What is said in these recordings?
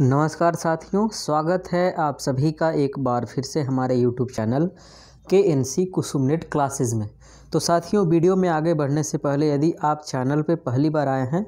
नमस्कार साथियों स्वागत है आप सभी का एक बार फिर से हमारे यूट्यूब चैनल के N C Kusum net classes में तो साथियों वीडियो में आगे बढ़ने से पहले यदि आप चैनल पर पहली बार आए हैं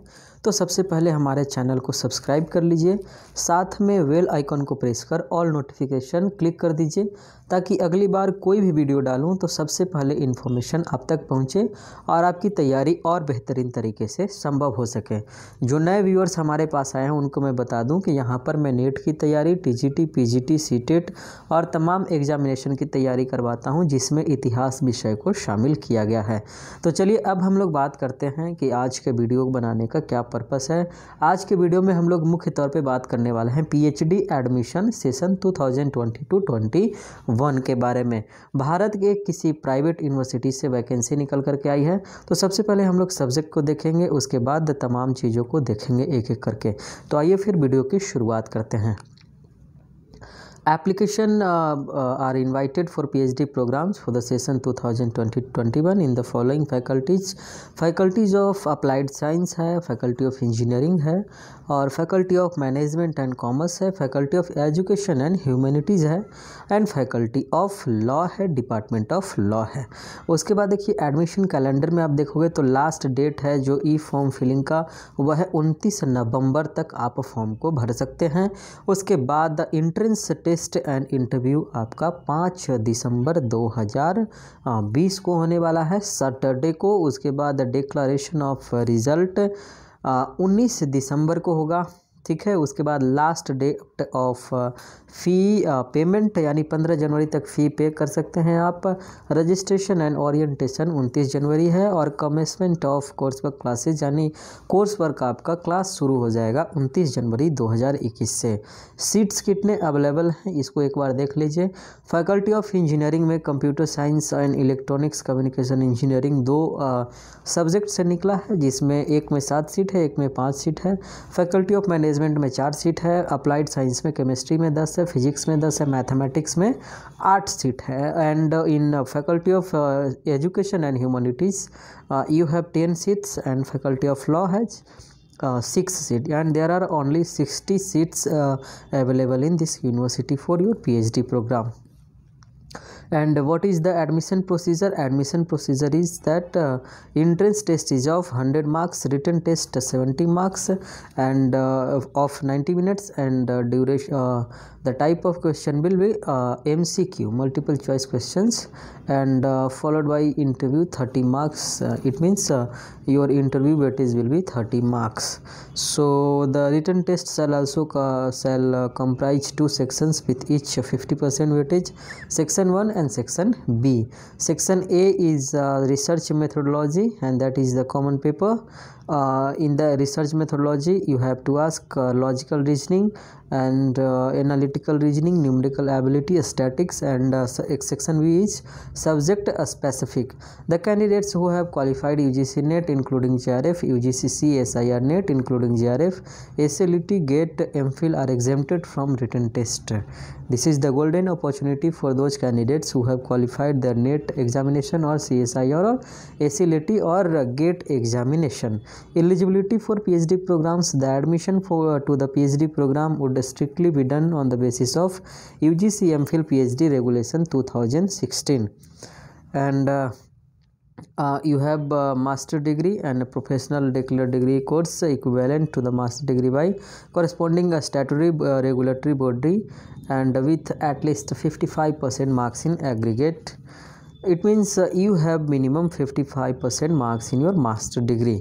तो सबसे पहले हमारे चैनल को सब्सक्राइब कर लीजिए साथ में वेल आइकॉन को प्रेस कर ऑल नोटिफिकेशन क्लिक कर दीजिए ताकि अगली बार कोई भी वीडियो डालूँ तो सबसे पहले इन्फॉर्मेशन आप तक पहुँचे और आपकी तैयारी और बेहतरीन तरीके से संभव हो सके जो नए व्यूअर्स हमारे पास आए हैं उनको मैं बता दूँ कि यहाँ पर मैं नेट की तैयारी टी पीजीटी सीटेट और तमाम एग्जामिनेशन की तैयारी करवाता हूँ जिसमें इतिहास विषय को शामिल किया गया है तो चलिए अब हम लोग बात करते हैं कि आज के वीडियो बनाने का क्या पर्पस है आज के वीडियो में हम लोग मुख्य तौर पे बात करने वाले हैं पीएचडी एडमिशन सेशन 2022-21 के बारे में भारत के किसी प्राइवेट यूनिवर्सिटी से वैकेंसी निकल कर के आई है तो सबसे पहले हम लोग सब्जेक्ट को देखेंगे उसके बाद तमाम चीज़ों को देखेंगे एक एक करके तो आइए फिर वीडियो की शुरुआत करते हैं Application uh, are invited for PhD programs for the session 2020-21 in the following faculties. Faculties of Applied Science है Faculty of Engineering है और Faculty of Management and Commerce है Faculty of Education and Humanities है and Faculty of Law है Department of Law है उसके बाद देखिए admission calendar में आप देखोगे तो last date है जो ई फॉर्म फिलिंग का वह है उनतीस नवंबर तक आप फॉर्म को भर सकते हैं उसके बाद the entrance test test and interview आपका पाँच दिसंबर 2020 को होने वाला है सैटरडे को उसके बाद डिक्लारेशन ऑफ रिज़ल्ट उन्नीस दिसंबर को होगा ठीक है उसके बाद last day payment of fee payment यानी पंद्रह जनवरी तक फ़ी पे कर सकते हैं आप रजिस्ट्रेशन एंड ओरिएंटेशन 29 जनवरी है और commencement of course work classes यानी कोर्स वर्क आपका क्लास शुरू हो जाएगा उनतीस जनवरी 2021 से सीट्स कितने अवेलेबल हैं इसको एक बार देख लीजिए फैकल्टी ऑफ इंजीनियरिंग में computer science and electronics communication engineering दो सब्जेक्ट uh, से निकला है जिसमें एक में सात सीट है एक में पाँच सीट है फैकल्टी ऑफ मैनेजमेंट में चार सीट है अप्लाइड साइंस साइंस में केमिस्ट्री में दस है फिजिक्स में दस है मैथमेटिक्स में आठ सीट है and in faculty of education and humanities you have ten seats and faculty of law has six seat and there are only 60 seats uh, available in this university for your phd program and what is the admission procedure admission procedure is that uh, entrance test is of 100 marks written test 70 marks and uh, of 90 minutes and uh, duration uh, the type of question will be uh, mcq multiple choice questions and uh, followed by interview 30 marks it means your interview weightage will be 30 marks so the written test shall also shall comprise two sections with each 50% weightage section 1 and section B. Section A is uh, research methodology and that is the common paper uh, in the research methodology you have to ask uh, logical reasoning and uh, analytical reasoning numerical ability statics and uh, section b is subject uh, specific the candidates who have qualified ugc net including grf ugc csir net including grf slet gate mphil are exempted from written test this is the golden opportunity for those candidates who have qualified their net examination or csir or slet or uh, gate examination eligibility for phd programs the admission for uh, to the phd program would strictly be done on the basis of ugc mphil phd regulation 2016 and uh, uh, you have uh, master degree and professional declared degree course equivalent to the master degree by corresponding uh, statutory uh, regulatory body and with at least 55% marks in aggregate it means you have minimum 55% marks in your master degree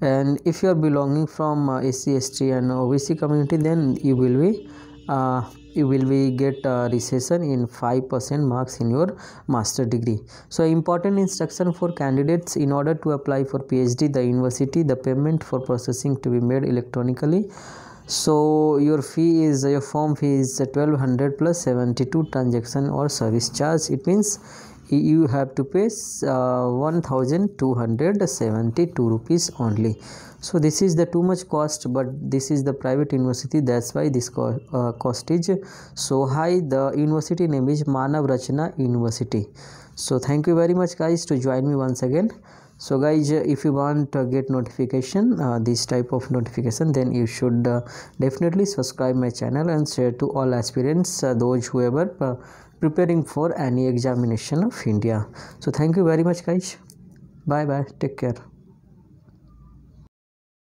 and if you are belonging from uh, SC, ST and OBC community then you will be uh, you will be get uh, recession in 5% marks in your master degree so important instruction for candidates in order to apply for phd the university the payment for processing to be made electronically so your fee is your form fee is 1200 plus 72 transaction or service charge it means you have to pay uh, 1272 rupees only so this is the too much cost but this is the private university that's why this co uh, cost is so high the university name is manav rachna university so thank you very much guys to join me once again so guys if you want to get notification uh, this type of notification then you should uh, definitely subscribe my channel and share to all aspirants uh, those whoever uh, preparing for any examination of india so thank you very much guys bye bye take care